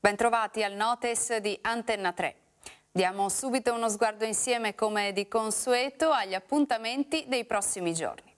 Bentrovati al Notes di Antenna 3. Diamo subito uno sguardo insieme, come di consueto, agli appuntamenti dei prossimi giorni.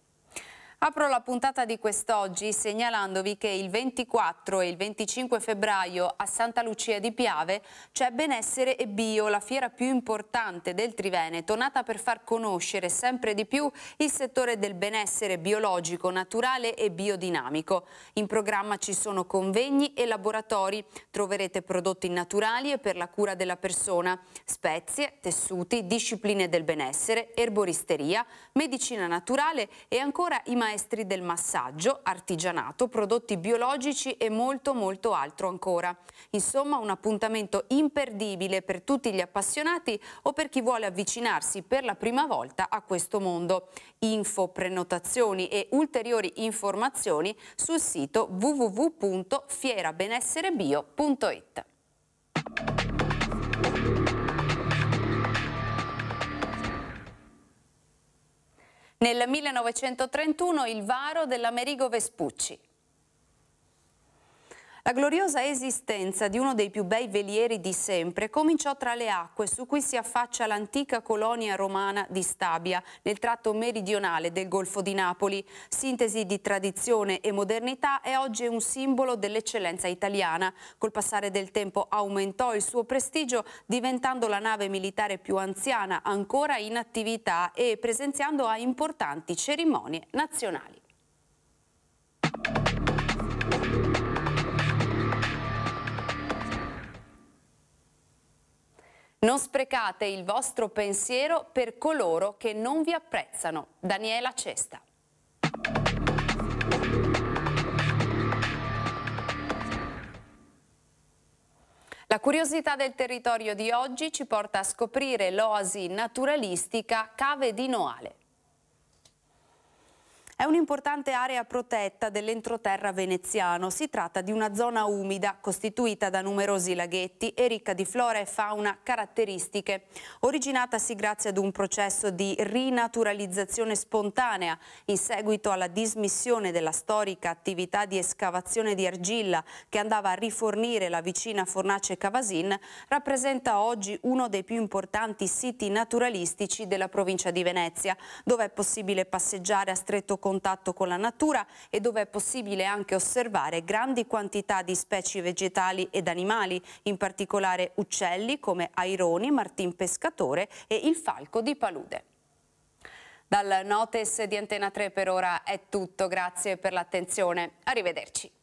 Apro la puntata di quest'oggi segnalandovi che il 24 e il 25 febbraio a Santa Lucia di Piave c'è Benessere e Bio, la fiera più importante del Triveneto, nata per far conoscere sempre di più il settore del benessere biologico, naturale e biodinamico. In programma ci sono convegni e laboratori, troverete prodotti naturali e per la cura della persona, spezie, tessuti, discipline del benessere, erboristeria, medicina naturale e ancora i maestri del massaggio, artigianato, prodotti biologici e molto molto altro ancora. Insomma un appuntamento imperdibile per tutti gli appassionati o per chi vuole avvicinarsi per la prima volta a questo mondo. Info, prenotazioni e ulteriori informazioni sul sito www.fierabenesserebio.it. Nel 1931 il varo dell'Amerigo Vespucci. La gloriosa esistenza di uno dei più bei velieri di sempre cominciò tra le acque su cui si affaccia l'antica colonia romana di Stabia, nel tratto meridionale del Golfo di Napoli. Sintesi di tradizione e modernità, è oggi un simbolo dell'eccellenza italiana. Col passare del tempo aumentò il suo prestigio, diventando la nave militare più anziana ancora in attività e presenziando a importanti cerimonie nazionali. Non sprecate il vostro pensiero per coloro che non vi apprezzano. Daniela Cesta. La curiosità del territorio di oggi ci porta a scoprire l'oasi naturalistica Cave di Noale. È un'importante area protetta dell'entroterra veneziano. Si tratta di una zona umida costituita da numerosi laghetti e ricca di flora e fauna caratteristiche. Originatasi grazie ad un processo di rinaturalizzazione spontanea in seguito alla dismissione della storica attività di escavazione di argilla che andava a rifornire la vicina Fornace Cavasin, rappresenta oggi uno dei più importanti siti naturalistici della provincia di Venezia, dove è possibile passeggiare a stretto contatto contatto con la natura e dove è possibile anche osservare grandi quantità di specie vegetali ed animali, in particolare uccelli come aironi, martin pescatore e il falco di palude. Dal Notes di Antena 3 per ora è tutto, grazie per l'attenzione, arrivederci.